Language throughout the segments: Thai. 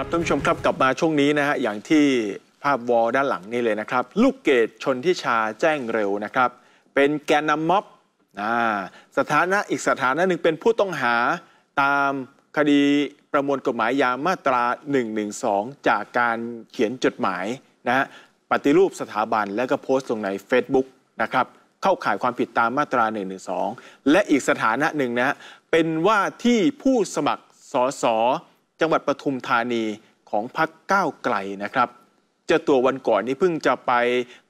ครับท่านผู้ชมครับ กลับมาช่วงนี้นะฮะอย่างที่ภาพวอลด้านหลังนี่เลยนะครับ ลูกเกดชนทิชาแจ้งเร็วนะครับ เป็นแกนนำม็อบนะสถานะอีกสถานะหนึ่งเป็นผู้ต้องหาตามคดีประมวลกฎหมายยา มาตรา 112 จากการเขียนจดหมายนะฮะปฏิรูปสถาบันและก็โพสต์ลงใน Facebook นะครับ เข้าข่ายความผิดตามมาตรา 112 และอีกสถานะหนึ่งนะเป็นว่าที่ผู้สมัครสสจังหวัดปทุมธานีของพักก้าวไกลนะครับจะตัววันก่อนนี้เพิ่งจะไป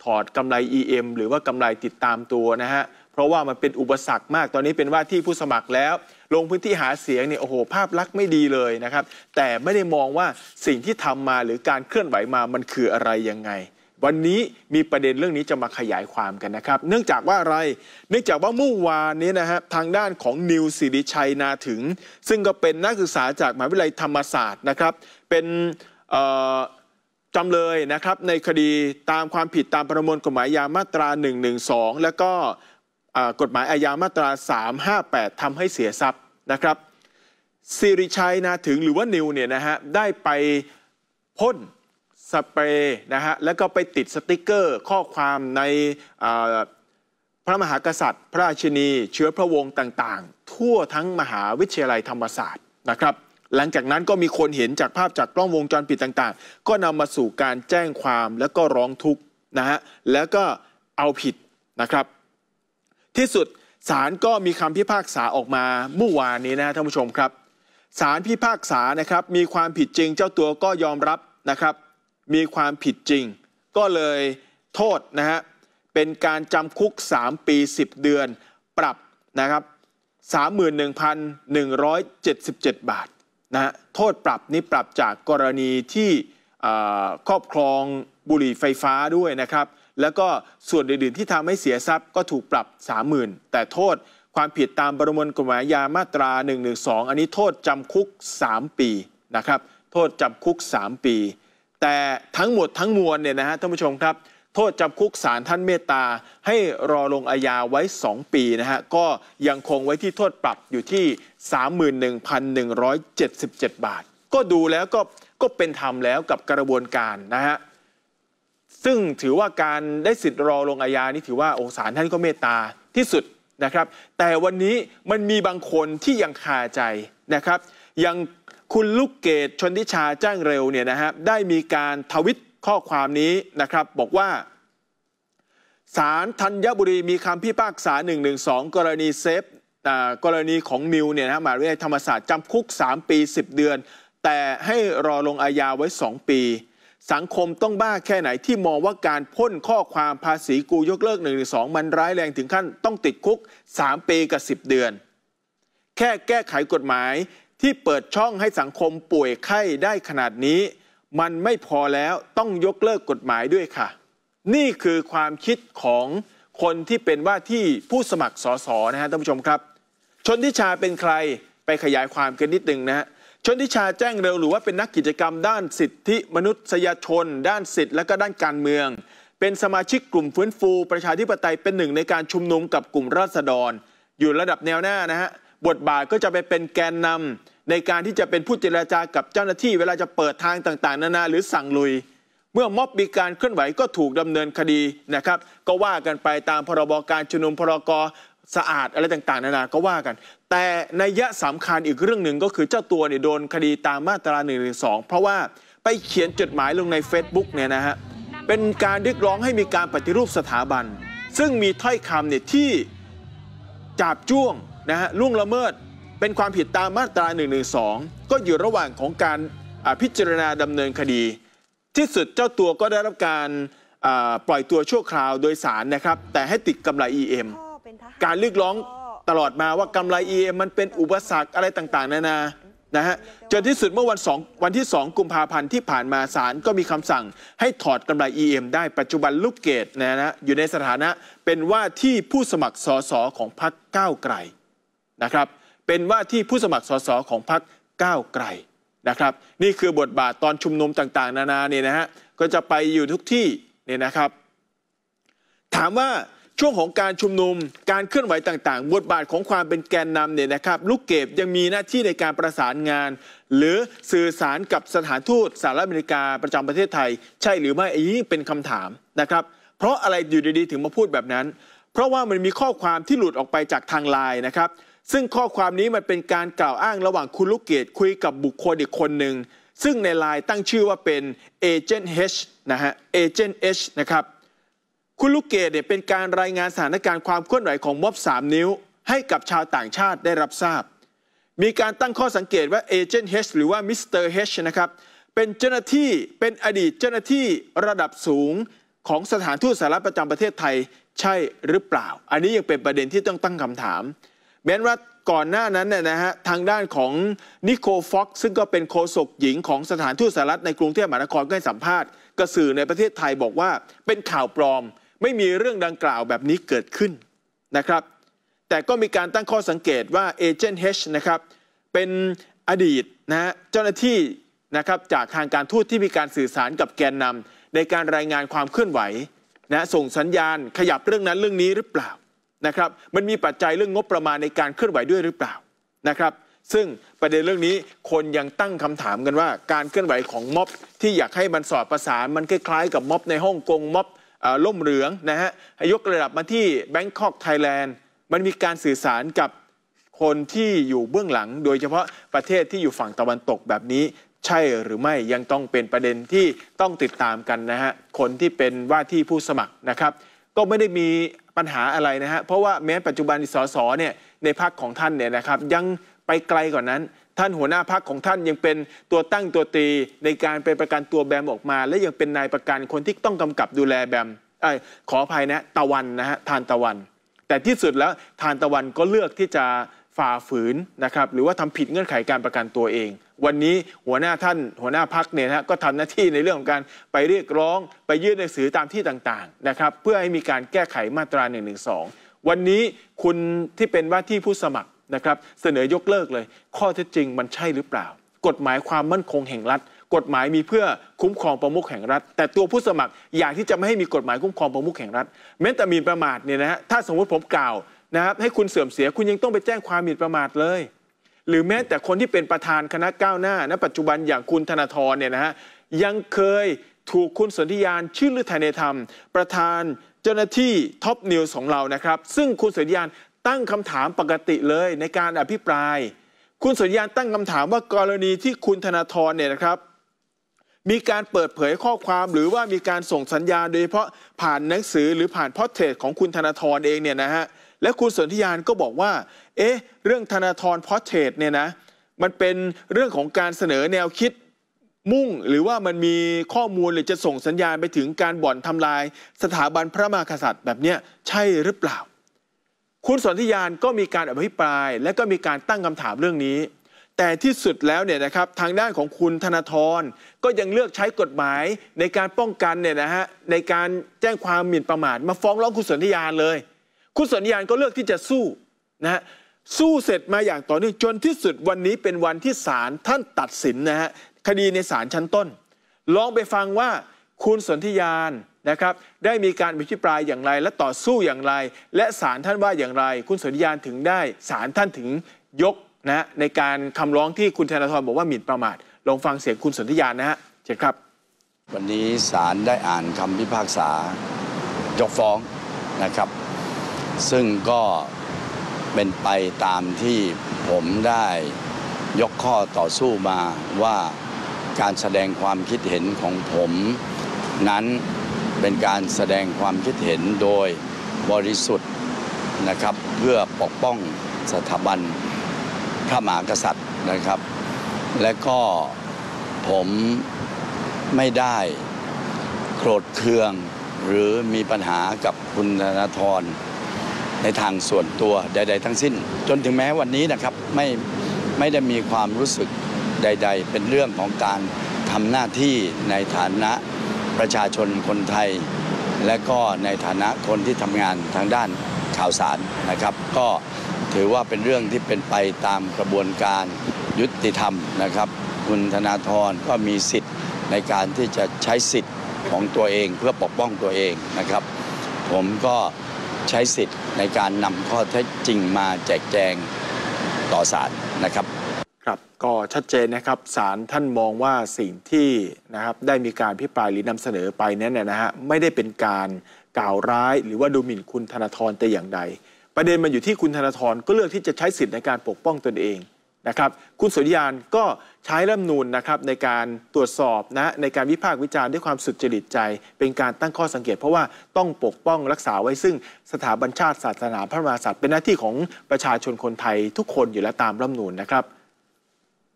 ถอดกำไร EM หรือว่ากำไรติดตามตัวนะฮะเพราะว่ามันเป็นอุปสรรคมากตอนนี้เป็นว่าที่ผู้สมัครแล้วลงพื้นที่หาเสียงเนี่ยโอ้โหภาพลักษณ์ไม่ดีเลยนะครับ แต่ไม่ได้มองว่าสิ่งที่ทำมาหรือการเคลื่อนไหวมามันคืออะไรยังไงวันนี้มีประเด็นเรื่องนี้จะมาขยายความกันนะครับเนื่องจากว่าอะไรเนื่องจากว่าเมื่อวานนี้นะฮะทางด้านของนิวสิริชัยนาถึง ซึ่งก็เป็นนักศึกษาจากมหาวิทยาลัยธรรมศาสตร์นะครับเป็นจำเลยนะครับในคดีตามความผิดตามประมวลกฎหมายยามาตรา112แล้วก็กฎหมายอาญามาตรา358ทำให้เสียทรัพย์นะครับสิริชัยนาถึงหรือว่านิวเนี่ยนะฮะได้ไปพ่นสเปรย์นะฮะแล้วก็ไปติดสติกเกอร์ข้อความในพระมหากษัตริย์ พระราชินี เชื้อพระวงศ์ต่างๆ ทั่วทั้งมหาวิทยาลัยธรรมศาสตร์นะครับ หลังจากนั้นก็มีคนเห็นจากภาพจากกล้องวงจรปิดต่างๆ ก็นำมาสู่การแจ้งความแล้วก็ร้องทุกข์นะฮะแล้วก็เอาผิดนะครับ ที่สุดศาลก็มีคำพิพากษาออกมาเมื่อวานนี้นะท่านผู้ชมครับศาลพิพากษานะครับมีความผิดจริงเจ้าตัวก็ยอมรับนะครับมีความผิดจริง ก็เลยโทษนะฮะเป็นการจำคุก 3 ปี 10 เดือนปรับนะครับ31,177บาทนะฮะโทษปรับนี่ปรับจากกรณีที่ครอบครองบุหรี่ไฟฟ้าด้วยนะครับแล้วก็ส่วนอื่นๆที่ทำให้เสียทรัพย์ก็ถูกปรับ 30,000 แต่โทษความผิดตามประมวลกฎหมายยามาตรา112อันนี้โทษจำคุก 3 ปีนะครับโทษจำคุก 3 ปีแต่ทั้งหมดทั้งมวลเนี่ยนะฮะท่านผู้ชมครับ โทษจำคุกสารท่านเมตตาให้รอลงอาญาไว้ 2 ปีนะฮะก็ยังคงไว้ที่โทษปรับอยู่ที่ 31,177 บาท ก็ดูแล้วก็ก็เป็นธรรมแล้วกับกระบวนการนะฮะซึ่งถือว่าการได้สิทธิ์รอลงอาญานี่ถือว่าองศาลท่านก็เมตตาที่สุดนะครับ แต่วันนี้มันมีบางคนที่ยังคาใจนะครับยังคุณลูกเกดชนทิชาแจ้งเร็วเนี่ยนะฮะได้มีการทวิตข้อความนี้นะครับบอกว่าสารธัญบุรีมีคำพิพากษา112กรณีเซฟกรณีของนิวเนี่ยนะมหาเรียยธรรมศาสตร์จำคุก3ปี 10 เดือน แต่ให้รอลงอาญาไว้2ปีสังคมต้องบ้าแค่ไหนที่มองว่าการพ่นข้อความภาษีกูยกเลิก1องมันร้ายแรงถึงขั้นต้องติดคุก 3 ปีกับ 10 เดือน แค่แก้ไขกฎหมายที่เปิดช่องให้สังคมป่วยไข้ได้ขนาดนี้ มันไม่พอแล้วต้องยกเลิกกฎหมายด้วยค่ะ นี่คือความคิดของคนที่เป็นว่าที่ผู้สมัครสสนะฮะท่านผู้ชมครับ ชนทิชาเป็นใครไปขยายความกันนิดนึงนะฮะชนทิชาแจ้งเร็วหรือว่าเป็นนักกิจกรรม ด้านสิทธิมนุษยชน ด้านสิทธิและก็ด้านการเมือง เป็นสมาชิกกลุ่มฟื้นฟู ประชาธิปไตยเป็นหนึ่งในการชุมนุมกับกลุ่มราษฎร อยู่ระดับแนวหน้านะฮะบทบาทก็จะไปเป็นแกนนำในการที่จะเป็นผู้เจรจากับเจ้าหน้าที่ เวลาจะเปิดทางต่างๆ นานาหรือสั่งลุย เมื่อม็อบมีการเคลื่อนไหวก็ถูกดำเนินคดีนะครับก็ว่ากันไปตามพรบการชุมนุมพรกสะอาดอะไรต่างๆ นานาก็ว่ากัน แต่ในยะสำคัญอีกเรื่องหนึ่งก็คือเจ้าตัวเนี่ยโดนคดีตามมาตรา1นึเพราะว่าไปเขียนจดหมายลงใน Facebook เนี่ยนะฮะเป็นการเรียกร้องให้มีการปฏิรูปสถาบัน ซึ่งมีถ้อยคำเนี่ยที่จาบจ้วงนะฮะล่วงละเมิดเป็นความผิดตามมาตรา1นึก็อยู่ระหว่างของการพิจารณาดำเนินคดี ที่สุดเจ้าตัวก็ได้รับการปล่อยตัวชั่วคราวโดยสารนะครับแต่ให้ติดกำไร EM การเรียกร้องตลอดมาว่ากำไร EM มันเป็นอุปสรรคอะไรต่างๆนานานะฮะจนที่สุดเมื่อวัน 2 วันที่ 2กุมภาพันธ์ที่ผ่านมาศาลก็มีคำสั่ง ให้ถอดกำไร EM ได้ปัจจุบันลูกเกดนะฮะอยู่ในสถานะเป็นว่าที่ผู้สมัครสสของพรรคก้าวไกลนะครับเป็นว่าที่ผู้สมัครสสของพรรคก้าวไกลนะครับ นี่คือบทบาทตอนชุมนุมต่าง ๆนานาเนี่ยนะฮะก็จะไปอยู่ทุกที่เนี่ยนะครับ ถามว่าช่วงของการชุมนุม การเคลื่อนไหวต่างๆ บทบาทของความเป็นแกนนำเนี่ยนะครับลูกเก็บยังมีหน้าที่ในการประสานงาน หรือสื่อสารกับสถานทูตสหรัฐอเมริกาประจำประเทศไทย ใช่หรือไม่อันนี้เป็นคำถามนะครับ เพราะอะไรอยู่ดีๆถึงมาพูดแบบนั้น เพราะว่ามันมีข้อความที่หลุดออกไปจากทางไลน์นะครับซึ่งข้อความนี้มันเป็นการกล่าวอ้างระหว่างคุณลูกเกดคุยกับบุคคลอีกคนหนึ่งซึ่งในไลน์ตั้งชื่อว่าเป็นเอเจนต์ H นะฮะเอเจนต์ H นะครับคุณลูกเกดเนี่ยเป็นการรายงานสถานการณ์ความเคลื่อนไหวของม็อบ3นิ้ว ให้กับชาวต่างชาติได้รับทราบ มีการตั้งข้อสังเกตว่าเอเจนต์ H หรือว่ามิสเตอร์ H นะครับเป็นเจ้าหน้าที่เป็นอดีตเจ้าหน้าที่ระดับสูงของสถานทูตสหรัฐประจำประเทศไทยใช่หรือเปล่า อันนี้ยังเป็นประเด็นที่ต้องตั้งคำถามแม้ว่าก่อนหน้านั้นเนี่ยนะฮะทางด้านของนิโคฟ็อกซึ่งก็เป็นโฆษกหญิงของสถานทูตสหรัฐในกรุงเทพมหานครก็ให้สัมภาษณ์กระสื่อในประเทศไทยบอกว่า เป็นข่าวปลอมไม่มีเรื่องดังกล่าวแบบนี้เกิดขึ้นนะครับแต่ก็มีการตั้งข้อสังเกตว่าเอเจนต์เฮนะครับเป็นอดีตนะเจ้าหน้าที่นะครับจากทางการทูตที่มีการสื่อสารกับแกนนำ ในการรายงานความเคลื่อนไหวนะส่งสัญญาณขยับเรื่องนั้นเรื่องนี้หรือเปล่านะครับ มันมีปัจจัยเรื่องงบประมาณในการเคลื่อนไหวด้วยหรือเปล่านะครับ ซึ่งประเด็นเรื่องนี้คนยังตั้งคำถามกันว่าการเคลื่อนไหวของม็อบที่อยากให้มันสอดประสานมันคล้ายๆกับม็อบในฮ่องกงม็อบล่มเหลืองนะฮะยกระดับมาที่แบงคอกไทยแลนด์มันมีการสื่อสารกับคนที่อยู่เบื้องหลัง โดยเฉพาะประเทศที่อยู่ฝั่งตะวันตกแบบนี้ ใช่หรือไม่ยังต้องเป็นประเด็นที่ต้องติดตามกันนะฮะ คนที่เป็นว่าที่ผู้สมัครนะครับ ก็ไม่ได้มีปัญหาอะไรนะฮะ เพราะว่าแม้ปัจจุบันสสเนี่ยในพักของท่านเนี่ยนะครับยังไปไกลกว่านนั้น ท่านหัวหน้าพักของท่านยังเป็นตัวตั้งตัวตีในการไปประกันตัวแบมออกมา และยังเป็นนายประกันคนที่ต้องกำกับดูแลแบมอขออภัยนะตะวันนะฮะทานตะวัน แต่ที่สุดแล้วทานตะวันก็เลือกที่จะฝ่าฝืนนะครับหรือว่าทำผิดเงื่อนไขการประกันตัวเองวันนี้หัวหน้าท่านหัวหน้าพักเนี่ยนะก็ทำหน้าที่ในเรื่องของการไปเรียกร้อง ไปยื่นหนังสือตามที่ต่างๆนะครับเพื่อให้มีการแก้ไขมาตรา1นึวันนี้คุณที่เป็นว่าที่ผู้สมัครนะครับเสนอยกเลิกเลย ข้อเท็จจริงมันใช่หรือเปล่า กฎหมายความมั่นคงแห่งรัฐกฎหมายมีเพื่อคุ้มครองประมุขแห่งรัฐ แต่ตัวผู้สมัครอยากที่จะไม่ให้มีกฎหมายคุ้มครองประมุขแห่งรัฐแม้แต่มีประมาทเนี่ยนะฮะถ้าสมมติผมกล่าวนะครับให้คุณเสื่อมเสียคุณยังต้องไปแจ้งความหมิ่นประมาทเลยหรือแม้แต่คนที่เป็นประธานคณะก้าวหน้าณปัจจุบันอย่างคุณธนาธรเนี่ยนะฮะยังเคยถูกคุณสนธิยานชื่นไทยในธรรม ประธานเจ้าหน้าที่ท็อปนิวส์ของเรานะครับ ซึ่งคุณสนธิยานตั้งคำถามปกติเลย ในการอภิปราย คุณสนธิยานตั้งคำถามว่ากรณีที่คุณธนาธรเนี่ยนะครับ มีการเปิดเผยข้อความหรือว่ามีการส่งสัญญาโดยเฉพาะผ่านหนังสือหรือผ่านพอดเทสของคุณธนาธรเองเนี่ยนะฮะและคุณสนธิยานก็บอกว่า เอ๊ะ เรื่องธนาธรพอเทรเนี่ยนะ มันเป็นเรื่องของการเสนอแนวคิดมุ่งหรือว่ามันมีข้อมูลหรือจะส่งสัญญาณไปถึงการบ่อนทำลาย สถาบันพระมหากษัตริย์แบบเนี้ยใช่หรือเปล่า คุณสนธิยานก็มีการอภิปราย และก็มีการตั้งคำถามเรื่องนี้ แต่ที่สุดแล้วเนี่ยนะครับทางด้านของคุณธนาธรก็ยังเลือกใช้กฎหมายในการป้องกันเนี่ยนะฮะในการแจ้งความหมิ่นประมาทมาฟ้องร้องคุณสนธิยานเลยคุณสัญญาณก็เลือกที่จะสู้นะฮะ สู้เสร็จมาอย่างต่อเนื่องจนที่สุดวันนี้เป็นวันที่ศาลท่านตัดสินนะฮะคดีในศาลชั้นต้นลองไปฟังว่าคุณสนธิยานนะครับ ได้มีการอภิปรายอย่างไร และต่อสู้อย่างไร และศาลท่านว่าอย่างไร คุณสนธิยานถึงได้ศาลท่านถึงยกนะในการคำร้องที่คุณธนาธรบอกว่าหมิ่นประมาทลองฟังเสียงคุณสนธิยานนะฮะเชิญครับ วันนี้ศาลได้อ่านคำพิพากษายกฟ้องนะครับซึ่งก็เป็นไปตามที่ผมได้ยกข้อต่อสู้มาว่าการแสดงความคิดเห็นของผม นั้นเป็นการแสดงความคิดเห็นโดยบริสุทธิ์นะครับ เพื่อปกป้องสถาบันพระมหากษัตริย์นะครับ และก็ผมไม่ได้โกรธเคือง หรือมีปัญหากับคุณธนาธรในทางส่วนตัวใด ๆ ทั้งสิ้น จนถึงแม้วันนี้นะครับไม่ไม่ได้มีความรู้สึกใด ๆ เป็นเรื่องของการทำหน้าที่ในฐานะประชาชนคนไทย และก็ในฐานะคนที่ทำงานทางด้านข่าวสารนะครับ ก็ถือว่าเป็นเรื่องที่เป็นไปตามกระบวนการยุติธรรมนะครับ คุณธนาธรก็มีสิทธิ์ในการที่จะใช้สิทธิ์ของตัวเองเพื่อปกป้องตัวเองนะครับ ผมก็ใช้สิทธิ์ในการนำข้อเท็จจริงมาแจกแจงต่อศาลนะครับ ครับก็ชัดเจนนะครับศาลท่านมองว่าสิ่งที่นะครับได้มีการพิปรายหรือนำเสนอไปนั้นนะฮะไม่ได้เป็นการกล่าวร้ายหรือว่าดูหมิ่นคุณธนาธรแต่อย่างใดประเด็นมันอยู่ที่คุณธนาธรก็เลือกที่จะใช้สิทธิ์ในการปกป้องตนเองะครับคุณสุริยานก็ใช้รัฐนูนนะครับในการตรวจสอบนะในการวิพากษ์วิจารณ์ด้วยความสุดจริตใจ เป็นการตั้งข้อสังเกต เพราะว่าต้องปกป้องรักษาไว้ซึ่งสถาบันชาติศาสนาพระมหากษัตริย์เป็นหน้าที่ของประชาชนคนไทยทุกคนอยู่แล้วตามรัฐนูนนะครับ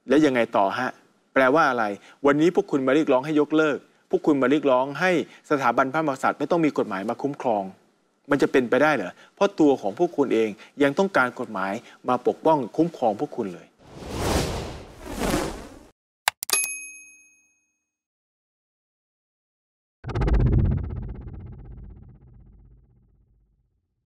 และยังไงต่อฮะแปลว่าอะไรวันนี้พวกคุณมาเรียกร้องให้ยกเลิกพวกคุณมาเรียกร้อง ให้สถาบันพระมหากษัตริย์ไม่ต้องมีกฎหมายมาคุ้มครอง มันจะเป็นไปได้เหรอเพราะตัวของพวกคุณเองยังต้องการกฎหมายมาปกป้อง คุ้มครองพวกคุณเลย